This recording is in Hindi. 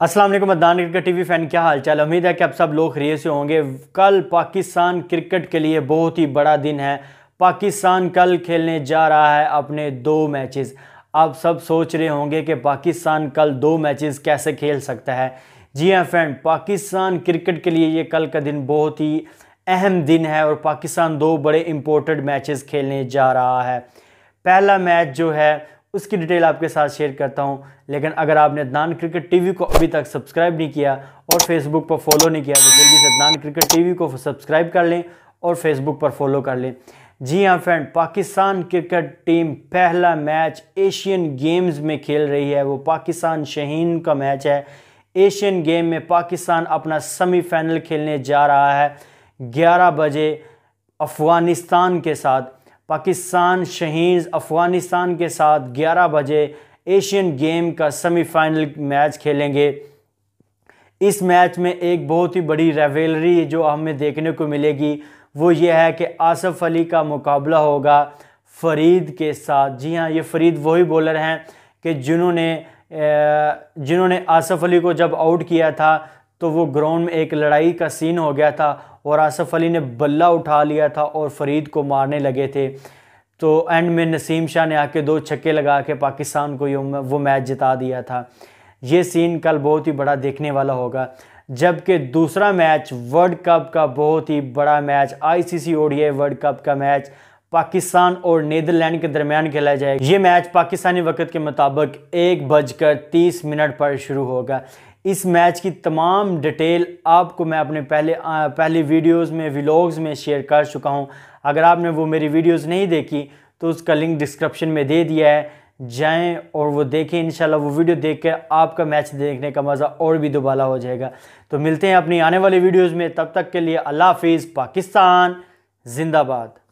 असलम मतदान क्रिकेट टीवी फैन क्या हाल चाल उम्मीद है कि आप सब लोग खरीय से होंगे कल पाकिस्तान क्रिकेट के लिए बहुत ही बड़ा दिन है पाकिस्तान कल खेलने जा रहा है अपने दो मैचेस आप सब सोच रहे होंगे कि पाकिस्तान कल दो मैचेस कैसे खेल सकता है जी हाँ फ्रेंड पाकिस्तान क्रिकेट के लिए ये कल का दिन बहुत ही अहम दिन है और पाकिस्तान दो बड़े इम्पोर्टेंट मैचेस खेलने जा रहा है पहला मैच जो है उसकी डिटेल आपके साथ शेयर करता हूँ लेकिन अगर आपने दान क्रिकेट टीवी को अभी तक सब्सक्राइब नहीं किया और फेसबुक पर फॉलो नहीं किया तो जल्दी से दान क्रिकेट टीवी को सब्सक्राइब कर लें और फेसबुक पर फॉलो कर लें जी हाँ फ्रेंड पाकिस्तान क्रिकेट टीम पहला मैच एशियन गेम्स में खेल रही है वो पाकिस्तान शहीन का मैच है एशियन गेम में पाकिस्तान अपना सेमीफाइनल खेलने जा रहा है ग्यारह बजे अफ़गानिस्तान के साथ पाकिस्तान शहीज अफ़गानिस्तान के साथ 11 बजे एशियन गेम का सेमीफाइनल मैच खेलेंगे इस मैच में एक बहुत ही बड़ी रेवेलरी जो हमें देखने को मिलेगी वो ये है कि आसफ़ अली का मुकाबला होगा फरीद के साथ जी हाँ ये फरीद वही बॉलर हैं कि जिन्होंने जिन्होंने आसफ़ अली को जब आउट किया था तो वो ग्राउंड में एक लड़ाई का सीन हो गया था और आसफ़ अली ने बल्ला उठा लिया था और फरीद को मारने लगे थे तो एंड में नसीम शाह ने आके दो छक्के लगा के पाकिस्तान को वो मैच जिता दिया था ये सीन कल बहुत ही बड़ा देखने वाला होगा जबकि दूसरा मैच वर्ल्ड कप का बहुत ही बड़ा match ICC ODI World Cup का मैच पाकिस्तान और नीदरलैंड के दरमियान खेला जाएगा ये मैच पाकिस्तानी वक्त के मुताबिक एक बजकर तीस मिनट पर शुरू होगा इस मैच की तमाम डिटेल आपको मैं अपने पहले आ, पहले वीडियोस में व्लॉग्स में शेयर कर चुका हूं अगर आपने वो मेरी वीडियोस नहीं देखी तो उसका लिंक डिस्क्रिप्शन में दे दिया है जाएं और वो देखें इन वो वीडियो देख कर आपका मैच देखने का मज़ा और भी दोबाला हो जाएगा तो मिलते हैं अपनी आने वाली वीडियोज़ में तब तक के लिए अल्लाह हाफिज़ पाकिस्तान जिंदाबाद